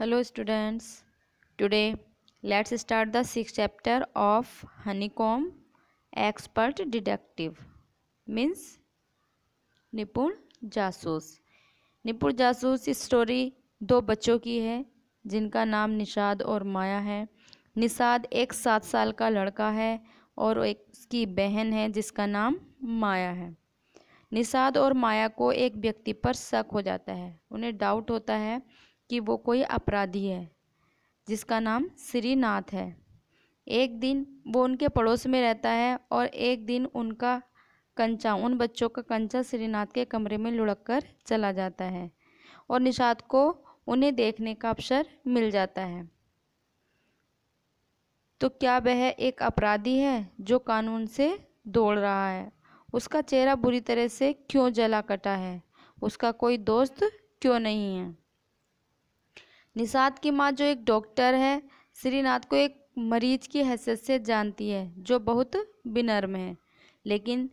hello students today let's start the six chapter of Honeycomb expert detective means निपुण जासूस निपुण जासूस की स्टोरी दो बच्चों की है जिनका नाम निषाद और माया है निषाद एक सात साल का लड़का है और एक उसकी बहन है जिसका नाम माया है निषाद और माया को एक व्यक्ति पर शक हो जाता है उन्हें डाउट होता है कि वो कोई अपराधी है जिसका नाम श्रीनाथ है एक दिन वो उनके पड़ोस में रहता है और एक दिन उनका कंचा उन बच्चों का कंचा श्रीनाथ के कमरे में लुढ़क कर चला जाता है और निषाद को उन्हें देखने का अवसर मिल जाता है तो क्या वह एक अपराधी है जो कानून से दौड़ रहा है उसका चेहरा बुरी तरह से क्यों जला कटा है उसका कोई दोस्त क्यों नहीं है निषाद की माँ जो एक डॉक्टर है श्रीनाथ को एक मरीज की हैसियत से जानती है जो बहुत विनर्म है लेकिन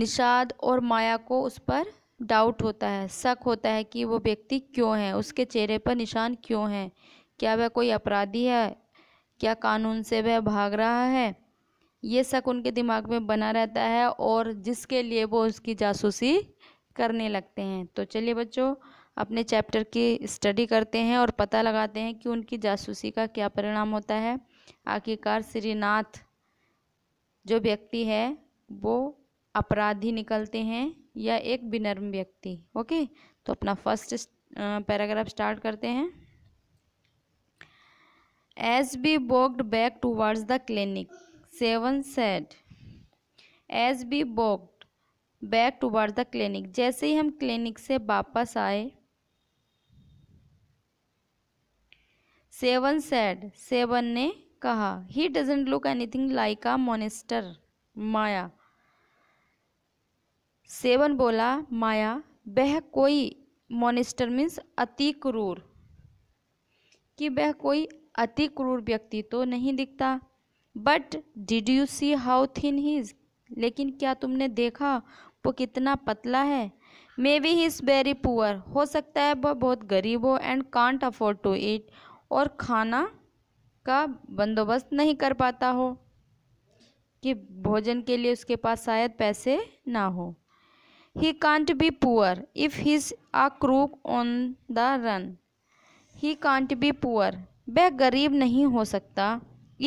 निषाद और माया को उस पर डाउट होता है शक होता है कि वो व्यक्ति क्यों है उसके चेहरे पर निशान क्यों है क्या वह कोई अपराधी है क्या कानून से वह भाग रहा है ये शक उनके दिमाग में बना रहता है और जिसके लिए वो उसकी जासूसी करने लगते हैं तो चलिए बच्चों अपने चैप्टर की स्टडी करते हैं और पता लगाते हैं कि उनकी जासूसी का क्या परिणाम होता है आखिरकार श्रीनाथ जो व्यक्ति है वो अपराधी निकलते हैं या एक विनर्म व्यक्ति ओके तो अपना फर्स्ट पैराग्राफ स्टार्ट करते हैं as we walked back towards the clinic seven said as we walked back toward the clinic जैसे ही हम क्लिनिक से वापस आए सेवन सैड सेवन ने कहा he doesn't look anything like a monster Maya seven बोला माया वह कोई मोनिस्टर मीन्स अति क्रूर कि वह कोई अति क्रूर व्यक्ति तो नहीं दिखता but did you see how thin he लेकिन क्या तुमने देखा वो कितना पतला है maybe he is very poor हो सकता है वह बहुत गरीब हो and can't afford to eat और खाना का बंदोबस्त नहीं कर पाता हो कि भोजन के लिए उसके पास शायद पैसे ना हो he can't be poor if he's a crook on the run he can't be poor वह गरीब नहीं हो सकता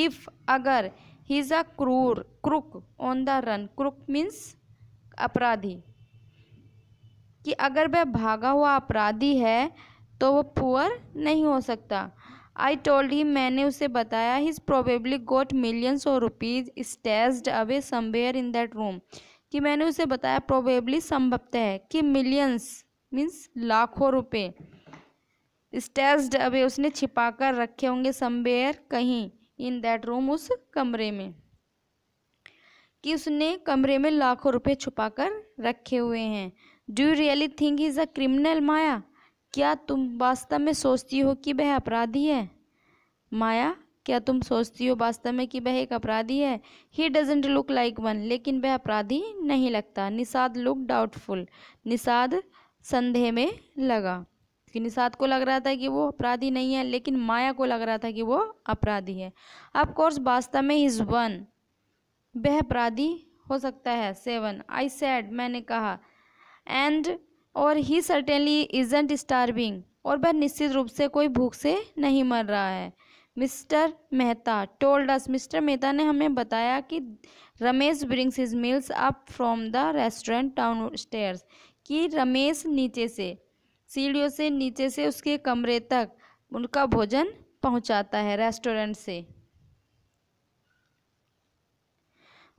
इफ़ अगर ही is a crook crook on the run crook means अपराधी कि अगर वह भागा हुआ अपराधी है तो वो पुअर नहीं हो सकता आई टोल्ड ही मैंने उसे बताया हिज प्रोबेबली गोट मिलियंस और rupees stashed away somewhere in that room कि मैंने उसे बताया प्रोबेबली संभवत है कि मिलियंस मीन्स लाखों रुपए स्टेस्ड अवे उसने छिपा कर रखे होंगे समवेयर कहीं इन दैट रूम उस कमरे में कि उसने कमरे में लाखों रुपए छुपाकर रखे हुए हैं do you really think is a criminal Maya क्या तुम वास्तव में सोचती हो कि वह अपराधी है माया क्या तुम सोचती हो वास्तव में कि वह एक अपराधी है he doesn't look like one लेकिन वह अपराधी नहीं लगता निषाद लुक डाउटफुल निषाद संदेह में लगा कि निषाद को लग रहा था कि वो अपराधी नहीं है लेकिन माया को लग रहा था कि वो अपराधी है अफकोर्स वास्तव में इज़ वन वह अपराधी हो सकता है सेवन आई सैड मैंने कहा एंड और ही सर्टेनली इजेंट स्टारविंग और वह निश्चित रूप से कोई भूख से नहीं मर रहा है Mr Mehta told us Mr Mehta ने हमें बताया कि Ramesh brings his meals up from the restaurant downstairs कि रमेश नीचे से सीढ़ियों से नीचे से उसके कमरे तक उनका भोजन पहुंचाता है रेस्टोरेंट से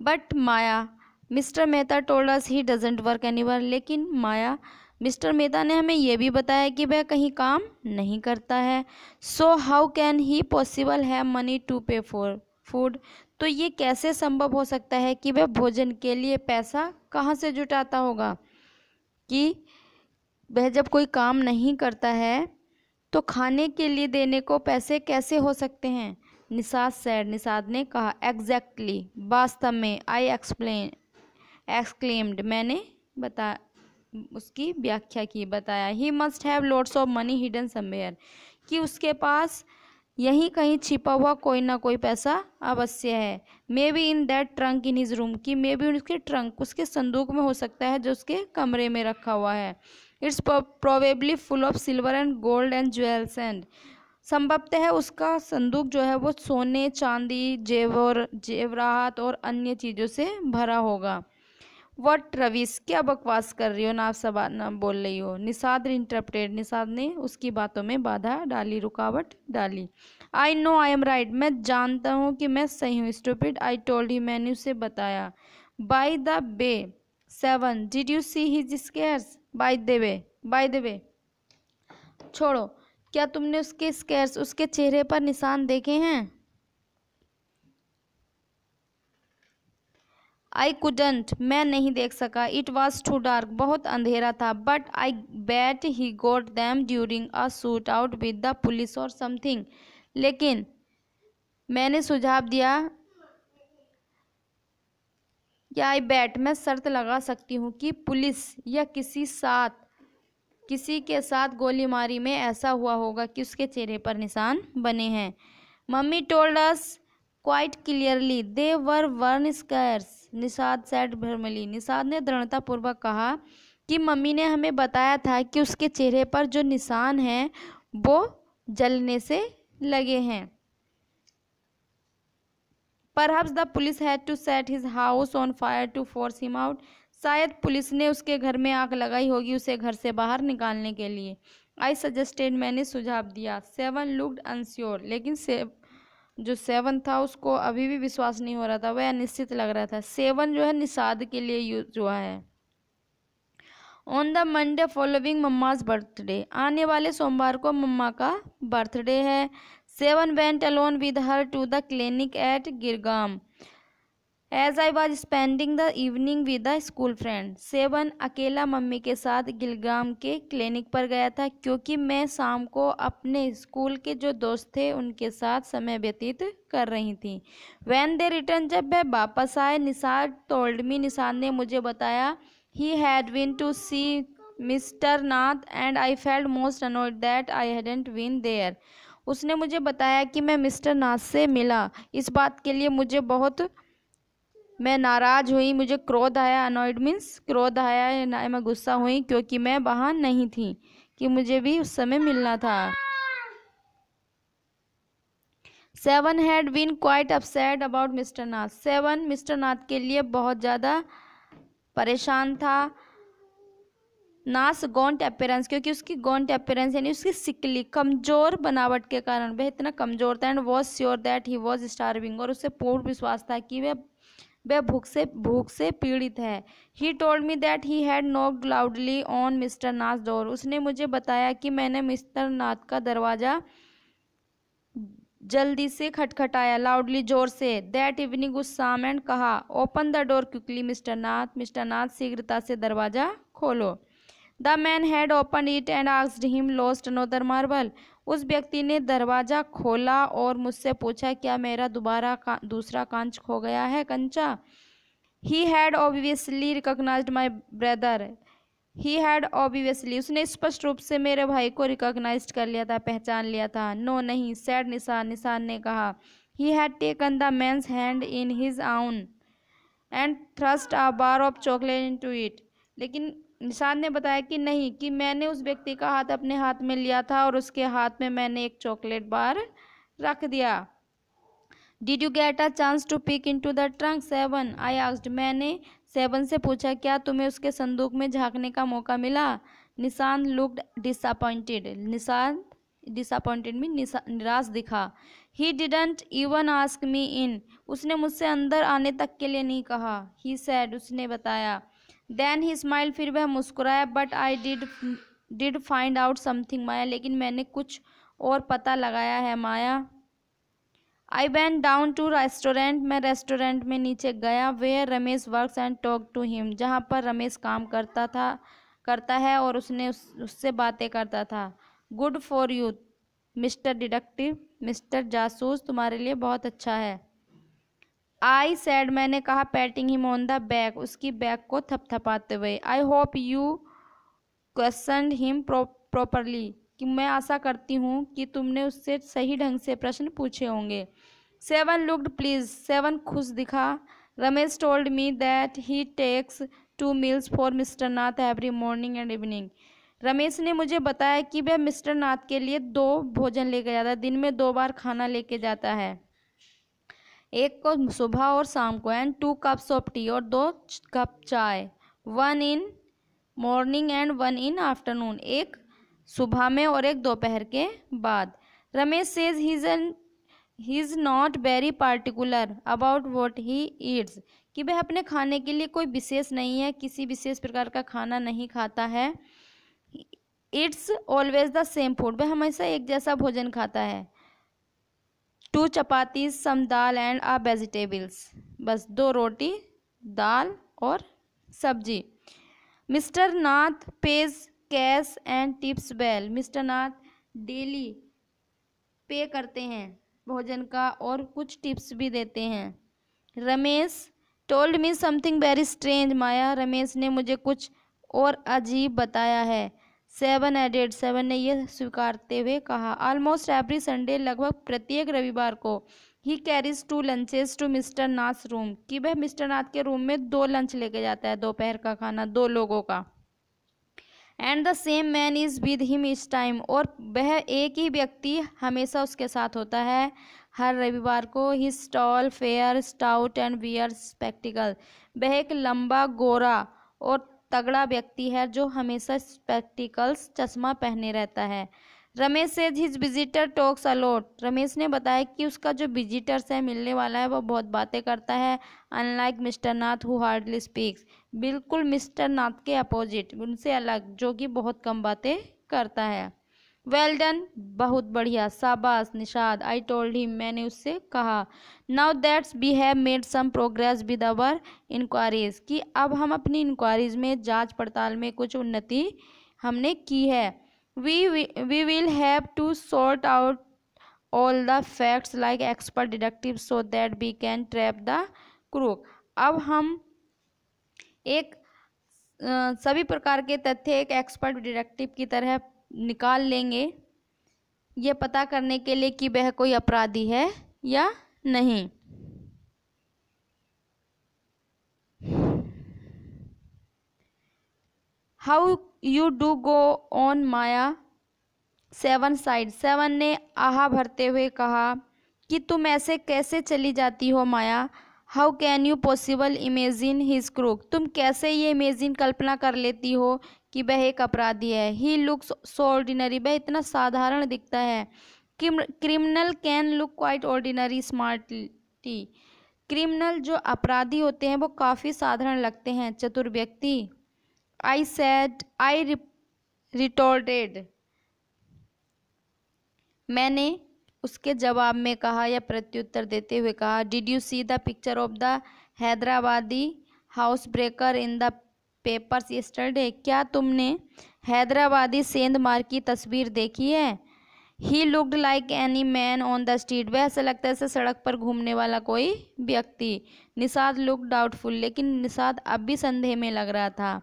but Maya Mr Mehta told he doesn't work anywhere लेकिन माया मिस्टर मेहता ने हमें यह भी बताया कि वह कहीं काम नहीं करता है so how can he possible है money to pay for food तो ये कैसे संभव हो सकता है कि वह भोजन के लिए पैसा कहाँ से जुटाता होगा कि वह जब कोई काम नहीं करता है तो खाने के लिए देने को पैसे कैसे हो सकते हैं निषाद सैड निषाद ने कहा एग्जैक्टली exactly, वास्तव में आई एक्सप्लेन एक्सक्लेम्ड मैंने बता उसकी व्याख्या की बताया he must have loads of money hidden somewhere कि उसके पास यहीं कहीं छिपा हुआ कोई ना कोई पैसा अवश्य है maybe in that trunk in his room कि मे बी उसके ट्रंक उसके संदूक में हो सकता है जो उसके कमरे में रखा हुआ है it's probably full of silver and gold and jewels and संभवतः उसका संदूक जो है वो सोने चांदी जेवर जेवरात और अन्य चीज़ों से भरा होगा वट रवीस क्या बकवास कर रही हो ना आप सब ना बोल रही हो निषाद इंटरप्टेड निषाद ने उसकी बातों में बाधा डाली रुकावट डाली I know I am right मैं जानता हूँ कि मैं सही हूँ स्टूपिड आई टोल्ड ही मैंने उसे बताया by the way seven did you see his scars by the way by the way छोड़ो क्या तुमने उसके स्केर्स उसके चेहरे पर निशान देखे हैं आई कुडंट मैं नहीं देख सका इट वॉज टू डार्क बहुत अंधेरा था but I bet he got them during a shootout with the police or something लेकिन मैंने सुझाव दिया या आई बैट मैं शर्त लगा सकती हूँ कि पुलिस या किसी साथ किसी के साथ गोली मारी में ऐसा हुआ होगा कि उसके चेहरे पर निशान बने हैं मम्मी told us quite clearly they were burn scars Nishad said firmly Nishad ने दृढ़तापूर्वक कहा कि मम्मी ने हमें बताया था कि उसके चेहरे पर जो निशान हैं वो जलने से लगे हैं perhaps the police had to set his house on fire to force him out शायद पुलिस ने उसके घर में आग लगाई होगी उसे घर से बाहर निकालने के लिए आई सजेस्टेड मैंने सुझाव दिया सेवन लुक्ड अनश्योर लेकिन से जो सेवन था उसको अभी भी विश्वास नहीं हो रहा था वह अनिश्चित लग रहा था सेवन जो है निषाद के लिए यूज हुआ है on the Monday following mamma's birthday आने वाले सोमवार को मम्मा का बर्थडे है seven went alone with her to the clinic at Girgaum as I was spending the evening with the school friend seven अकेला मम्मी के साथ गिलगाम के क्लिनिक पर गया था क्योंकि मैं शाम को अपने स्कूल के जो दोस्त थे उनके साथ समय व्यतीत कर रही थी वैन दे रिटर्न जब वह वापस आए निशाद टोल्डमी निषाद ने मुझे बताया he had been to see Mr Nath and I felt most annoyed that I hadn't been there उसने मुझे बताया कि मैं मिस्टर नाथ से मिला इस बात के लिए मुझे बहुत मैं नाराज़ हुई मुझे क्रोध आया अनॉयड मीन्स क्रोध आया ना मैं गुस्सा हुई क्योंकि मैं वहाँ नहीं थी कि मुझे भी उस समय मिलना था seven had been quite upset about Mr Nath seven Mr Nath के लिए बहुत ज़्यादा परेशान था नास गोंट अपेरेंस क्योंकि उसकी गोंट अपेरेंस यानी उसकी सिकली कमज़ोर बनावट के कारण वह इतना कमज़ोर था and was sure that he was starving और उसे पूर्ण विश्वास था कि वह वह भूख से भूख से पीड़ित है he told me that he had knock loudly on Mr Nath door उसने मुझे बताया कि मैंने मिस्टर नाथ का दरवाज़ा जल्दी से खटखटाया लाउडली जोर से दैट इवनिंग उस शाम एंड कहा open the door quickly Mr Nath Mr Nath शीघ्रता से दरवाज़ा खोलो the man had open it and asked him lost another marble उस व्यक्ति ने दरवाज़ा खोला और मुझसे पूछा क्या मेरा दोबारा का दूसरा कांच खो गया है कंचा he had obviously recognise my brother he had obviously उसने स्पष्ट रूप से मेरे भाई को रिकोगनाइज कर लिया था पहचान लिया था नो no, नहीं सैड निशान निशान ने कहा he had taken the man's hand in his own and thrust a bar of chocolate into it लेकिन निशान ने बताया कि नहीं कि मैंने उस व्यक्ति का हाथ अपने हाथ में लिया था और उसके हाथ में मैंने एक चॉकलेट बार रख दिया did you get a chance to peek into the trunk seven I asked मैंने सेवन से पूछा क्या तुम्हें उसके संदूक में झांकने का मौका मिला निशान लुकड डिसअपॉइंटेड निशान डिसअपॉइंटेड में निराश दिखा he didn't even ask me in उसने मुझसे अंदर आने तक के लिए नहीं कहा ही सैड उसने बताया देन ही स्माइल फिर वह मुस्कुराया but I did did find out something Maya लेकिन मैंने कुछ और पता लगाया है Maya I went down to restaurant मैं रेस्टोरेंट में नीचे गया where Ramesh work and talk to him जहाँ पर रमेश काम करता था करता है और उसने उस, उससे बातें करता था good for you Mr detective Mr जासूस तुम्हारे लिए बहुत अच्छा है आई सैड मैंने कहा patting him on the back उसकी बैक को थपथपाते हुए I hope you question him properly कि मैं आशा करती हूँ कि तुमने उससे सही ढंग से प्रश्न पूछे होंगे सेवन लुकड प्लीज सेवन खुश दिखा Ramesh told me that he takes two meals for Mr Nath every morning and evening Ramesh ने मुझे बताया कि वह मिस्टर नाथ के लिए दो भोजन लेके जाता है दिन में दो बार खाना लेके जाता है एक को सुबह और शाम को and two cups of tea और दो कप चाय one in morning and one in afternoon एक सुबह में और एक दोपहर के बाद Ramesh says he's an he is not very particular about what he eats कि वह अपने खाने के लिए कोई विशेष नहीं है किसी विशेष प्रकार का खाना नहीं खाता है it's always the same food वह हमेशा एक जैसा भोजन खाता है two chapatis some dal and a vegetables बस दो रोटी दाल और सब्जी Mr Nath pays cash and tips well Mr Nath daily pay करते हैं भोजन का और कुछ टिप्स भी देते हैं Ramesh told me something very strange Maya Ramesh ने मुझे कुछ और अजीब बताया है सेवन एडेड सेवन ने यह स्वीकारते हुए कहा ऑलमोस्ट एवरी संडे लगभग प्रत्येक रविवार को he carries two lunches to Mr Nath room कि वह मिस्टर नाथ के रूम में दो लंच लेके जाता है दोपहर का खाना दो लोगों का and the same man is with him this time और वह एक ही व्यक्ति हमेशा उसके साथ होता है हर रविवार को he stall fair stout and wear spectacle वह एक लंबा गोरा और तगड़ा व्यक्ति है जो हमेशा स्पेक्टिकल्स चश्मा पहने रहता है Ramesh says his visitor talks a lot Ramesh ने बताया कि उसका जो विजिटर्स है मिलने वाला है वो बहुत बातें करता है unlike Mr Nath who hardly speaks बिल्कुल मिस्टर नाथ के अपोजिट उनसे अलग जो कि बहुत कम बातें करता है वेल डन बहुत बढ़िया शाबाश निषाद आई टोल्ड हिम मैंने उससे कहा now that's we have made some progress with our inquiries कि अब हम अपनी इंक्वायरीज में जांच पड़ताल में कुछ उन्नति हमने की है we we will have to sort out all the facts like expert detective so that we can trap the crook अब हम एक सभी प्रकार के तथ्य एक एक्सपर्ट डिडक्टिव की तरह निकाल लेंगे ये पता करने के लिए कि वह कोई अपराधी है या नहीं how you do go on Maya seven sighed seven ने आहा भरते हुए कहा कि तुम ऐसे कैसे चली जाती हो Maya how can you possible imagine his crook तुम कैसे ये इमेजिन कल्पना कर लेती हो कि वह एक अपराधी है ही लुक्स सो ऑर्डिनरी वह इतना साधारण दिखता है criminal can look quite ordinary smartly criminal जो अपराधी होते हैं वो काफ़ी साधारण लगते हैं चतुर व्यक्ति आई सेड आई रिटोर्डेड मैंने उसके जवाब में कहा या प्रत्युत्तर देते हुए कहा did you see the picture of the Hyderabadi house breaker in the papers yesterday क्या तुमने हैदराबादी सेंधमार्ग की तस्वीर देखी है he looked like any man on the street वह ऐसा लगता है ऐसे सड़क पर घूमने वाला कोई व्यक्ति निषाद लुक डाउटफुल लेकिन निषाद अब भी संदेह में लग रहा था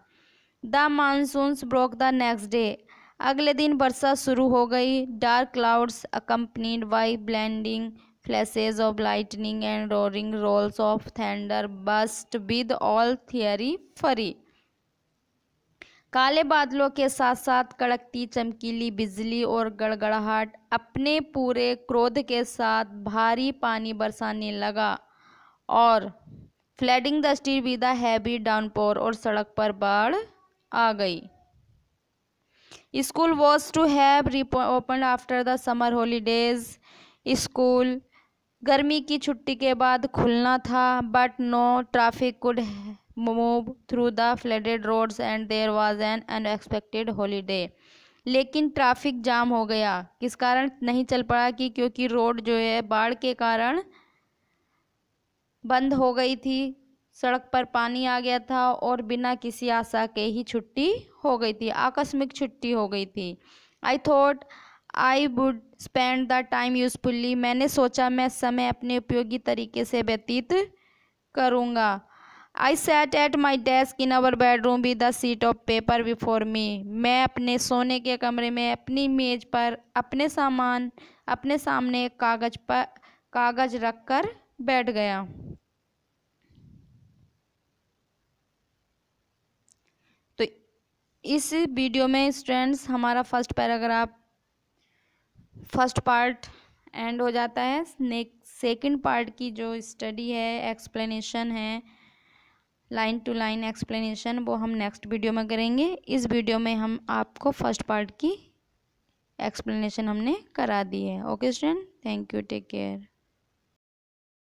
the monsoon broke the next day अगले दिन वर्षा शुरू हो गई dark clouds accompanied by blinding flashes of lightning and roaring rolls of thunder burst with all their fury काले बादलों के साथ साथ कड़कती चमकीली बिजली और गड़गड़ाहट अपने पूरे क्रोध के साथ भारी पानी बरसाने लगा और flooding the street with heavy downpour और सड़क पर बाढ़ आ गई school was to have open after the summer holidays school गर्मी की छुट्टी के बाद खुलना था but no traffic could move through the flooded roads and there was an unexpected holiday लेकिन ट्रैफिक जाम हो गया किस कारण नहीं चल पड़ा कि क्योंकि रोड जो है बाढ़ के कारण बंद हो गई थी सड़क पर पानी आ गया था और बिना किसी आशा के ही छुट्टी हो गई थी आकस्मिक छुट्टी हो गई थी I thought I would spend the time usefully मैंने सोचा मैं समय अपने उपयोगी तरीके से व्यतीत करूँगा I sat at my desk in our bedroom with the sheet of paper before me मैं अपने सोने के कमरे में अपनी मेज पर अपने सामान अपने सामने एक कागज पर कागज रख कर बैठ गया तो इस वीडियो में स्टूडेंट्स हमारा first paragraph first part end हो जाता है नेक्स्ट सेकंड पार्ट की जो स्टडी है एक्सप्लेनेशन है लाइन टू लाइन एक्सप्लेनेशन वो हम नेक्स्ट वीडियो में करेंगे इस वीडियो में हम आपको फर्स्ट पार्ट की एक्सप्लेनेशन हमने करा दी है okay student thank you take care